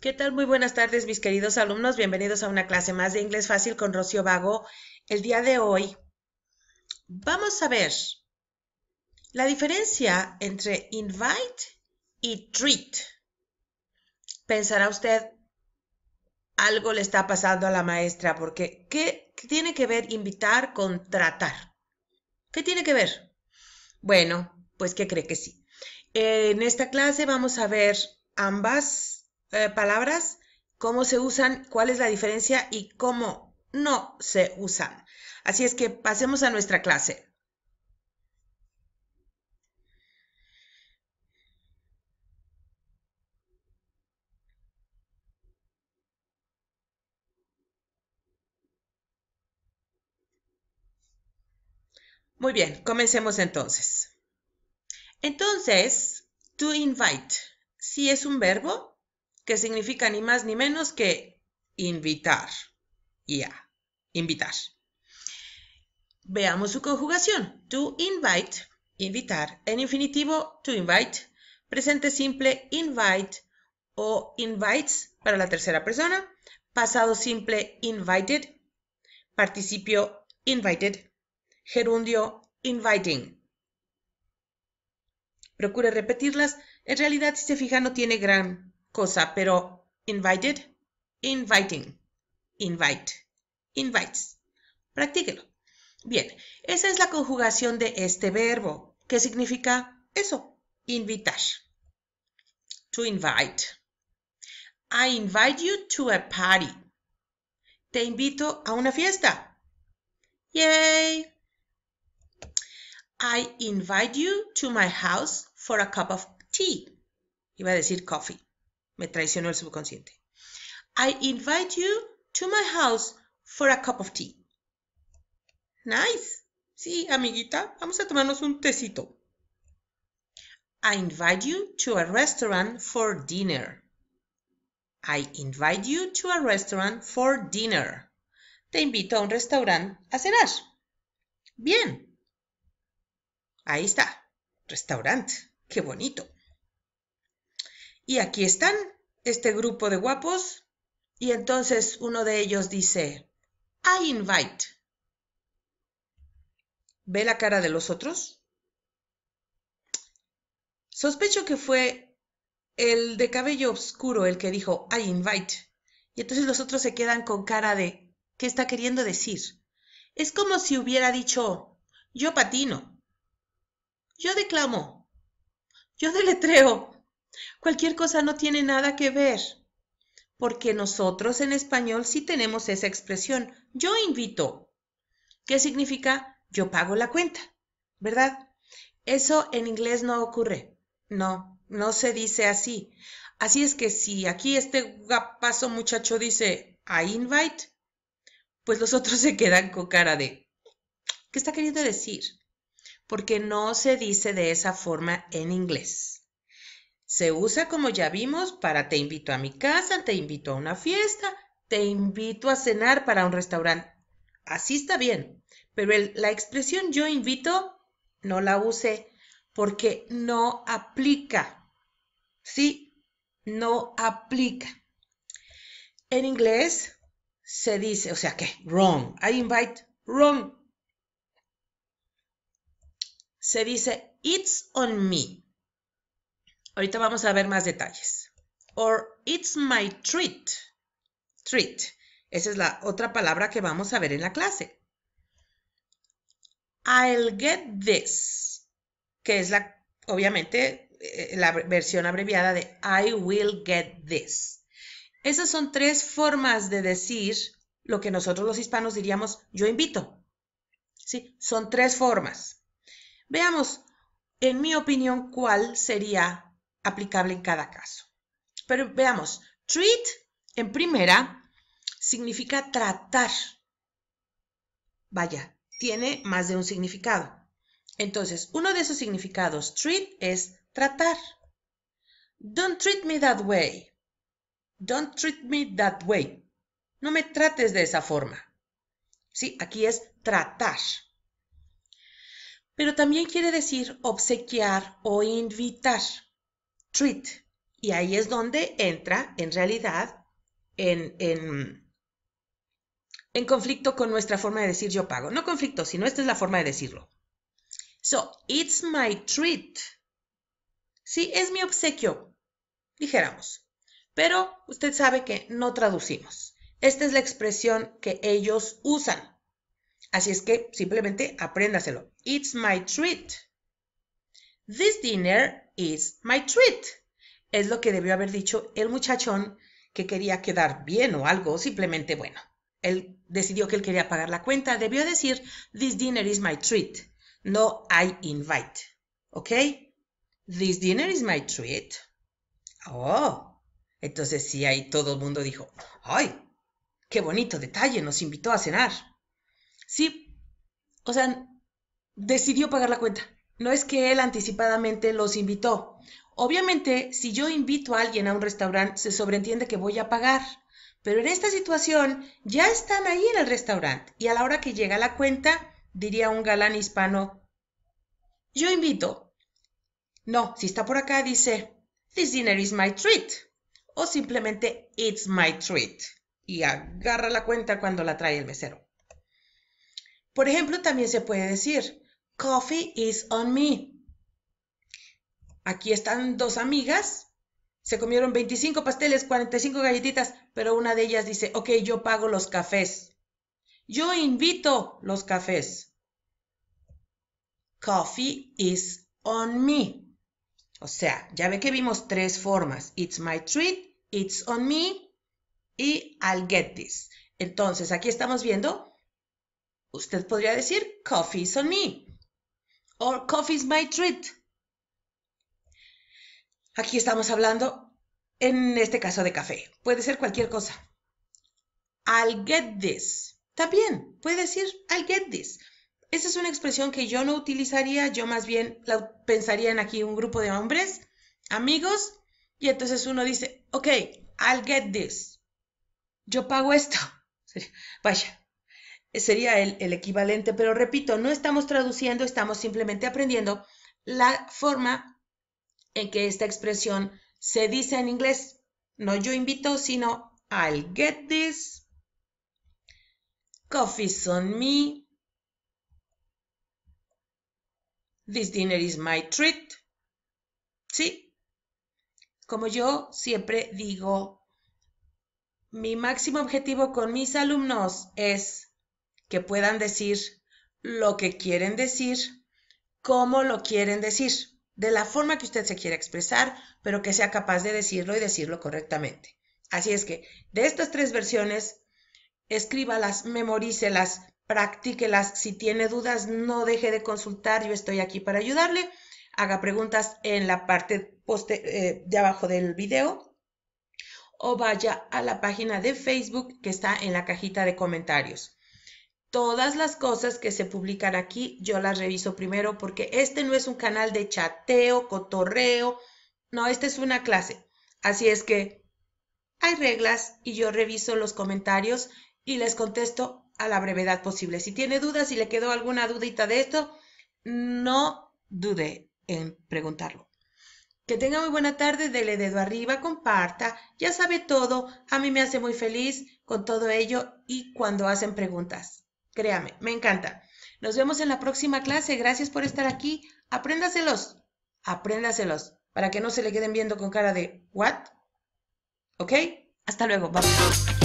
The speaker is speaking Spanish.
¿Qué tal? Muy buenas tardes, mis queridos alumnos. Bienvenidos a una clase más de inglés fácil con Rocío Vago. El día de hoy vamos a ver la diferencia entre invite y treat. Pensará usted, algo le está pasando a la maestra, porque ¿qué tiene que ver invitar con tratar? ¿Qué tiene que ver? Bueno, pues que cree que sí? En esta clase vamos a ver ambas eh, palabras, cómo se usan, cuál es la diferencia y cómo no se usan. Así es que pasemos a nuestra clase. Muy bien, comencemos entonces. Entonces, to invite, si es un verbo, que significa ni más ni menos que invitar. Ya, yeah, invitar. Veamos su conjugación. To invite, invitar. En infinitivo, to invite. Presente simple, invite o invites para la tercera persona. Pasado simple, invited. Participio, invited. Gerundio, inviting. Procure repetirlas. En realidad, si se fija, no tiene gran cosa, pero invited, inviting, invite, invites. Practíquelo. Bien, esa es la conjugación de este verbo, que significa eso, invitar. To invite. I invite you to a party. Te invito a una fiesta. Yay! I invite you to my house for a cup of tea. Iba a decir coffee. Me traicionó el subconsciente. I invite you to my house for a cup of tea. Nice. Sí, amiguita, vamos a tomarnos un tecito. I invite you to a restaurant for dinner. I invite you to a restaurant for dinner. Te invito a un restaurante a cenar. Bien. Ahí está. Restaurante. Qué bonito. Y aquí están, este grupo de guapos. Y entonces uno de ellos dice, I invite. ¿Ve la cara de los otros? Sospecho que fue el de cabello oscuro el que dijo, I invite. Y entonces los otros se quedan con cara de, ¿qué está queriendo decir? Es como si hubiera dicho, yo patino, yo declamo, yo deletreo, Cualquier cosa no tiene nada que ver, porque nosotros en español sí tenemos esa expresión, yo invito, ¿Qué significa yo pago la cuenta, ¿verdad? Eso en inglés no ocurre, no, no se dice así. Así es que si aquí este guapazo muchacho dice I invite, pues los otros se quedan con cara de ¿qué está queriendo decir? Porque no se dice de esa forma en inglés. Se usa, como ya vimos, para te invito a mi casa, te invito a una fiesta, te invito a cenar para un restaurante. Así está bien, pero la expresión yo invito no la use porque no aplica. Sí, no aplica. En inglés se dice, o sea que, wrong. I invite wrong. Se dice, it's on me. Ahorita vamos a ver más detalles. Or it's my treat. Treat. Esa es la otra palabra que vamos a ver en la clase. I'll get this, que es la, obviamente, eh, la versión abreviada de I will get this. Esas son tres formas de decir lo que nosotros los hispanos diríamos yo invito. ¿Sí? Son tres formas. Veamos, en mi opinión, cuál sería aplicable en cada caso. Pero veamos, treat en primera significa tratar. Vaya, tiene más de un significado. Entonces, uno de esos significados, treat, es tratar. Don't treat me that way. Don't treat me that way. No me trates de esa forma. Sí, aquí es tratar. Pero también quiere decir obsequiar o invitar treat. Y ahí es donde entra, en realidad, en, en, en conflicto con nuestra forma de decir yo pago. No conflicto, sino esta es la forma de decirlo. So, it's my treat. Sí, es mi obsequio, dijéramos. Pero usted sabe que no traducimos. Esta es la expresión que ellos usan. Así es que simplemente apréndaselo. It's my treat. This dinner is my treat. Es lo que debió haber dicho el muchachón que quería quedar bien o algo, simplemente bueno. Él decidió que él quería pagar la cuenta. Debió decir, this dinner is my treat. No, I invite. ¿Ok? This dinner is my treat. Oh. Entonces sí, ahí todo el mundo dijo, ay, qué bonito detalle, nos invitó a cenar. Sí. O sea, decidió pagar la cuenta. No es que él anticipadamente los invitó. Obviamente, si yo invito a alguien a un restaurante, se sobreentiende que voy a pagar. Pero en esta situación ya están ahí en el restaurante y a la hora que llega la cuenta, diría un galán hispano, yo invito. No, si está por acá dice, this dinner is my treat. O simplemente, it's my treat. Y agarra la cuenta cuando la trae el mesero. Por ejemplo, también se puede decir, Coffee is on me. Aquí están dos amigas. Se comieron 25 pasteles, 45 galletitas, pero una de ellas dice, ok, yo pago los cafés. Yo invito los cafés. Coffee is on me. O sea, ya ve que vimos tres formas. It's my treat, it's on me y I'll get this. Entonces, aquí estamos viendo, usted podría decir, coffee is on me or coffee's my treat. Aquí estamos hablando, en este caso, de café. Puede ser cualquier cosa. I'll get this. También puede decir I'll get this. Esa es una expresión que yo no utilizaría, yo más bien la pensaría en aquí un grupo de hombres, amigos, y entonces uno dice, ok, I'll get this. Yo pago esto. Vaya, sería el, equivalente, pero repito, no estamos traduciendo, estamos simplemente aprendiendo la forma en que esta expresión se dice en inglés. No yo invito, sino I'll get this. Coffee's on me. This dinner is my treat. ¿Sí? Como yo siempre digo, mi máximo objetivo con mis alumnos es que puedan decir lo que quieren decir, cómo lo quieren decir, de la forma que usted se quiera expresar, pero que sea capaz de decirlo y decirlo correctamente. Así es que de estas tres versiones, escríbalas, memorícelas, practíquelas. Si tiene dudas, no deje de consultar, yo estoy aquí para ayudarle. Haga preguntas en la parte eh, de abajo del video o vaya a la página de Facebook que está en la cajita de comentarios. Todas las cosas que se publican aquí, yo las reviso primero porque este no es un canal de chateo, cotorreo. No, esta es una clase. Así es que hay reglas y yo reviso los comentarios y les contesto a la brevedad posible. Si tiene dudas, si le quedó alguna dudita de esto, no dude en preguntarlo. Que tenga muy buena tarde, dele dedo arriba, comparta, ya sabe todo, a mí me hace muy feliz con todo ello y cuando hacen preguntas. Créame, me encanta. Nos vemos en la próxima clase. Gracias por estar aquí. Apréndaselos. Apréndaselos para que no se le queden viendo con cara de ¿what? ¿Ok? Hasta luego. ¡Vamos!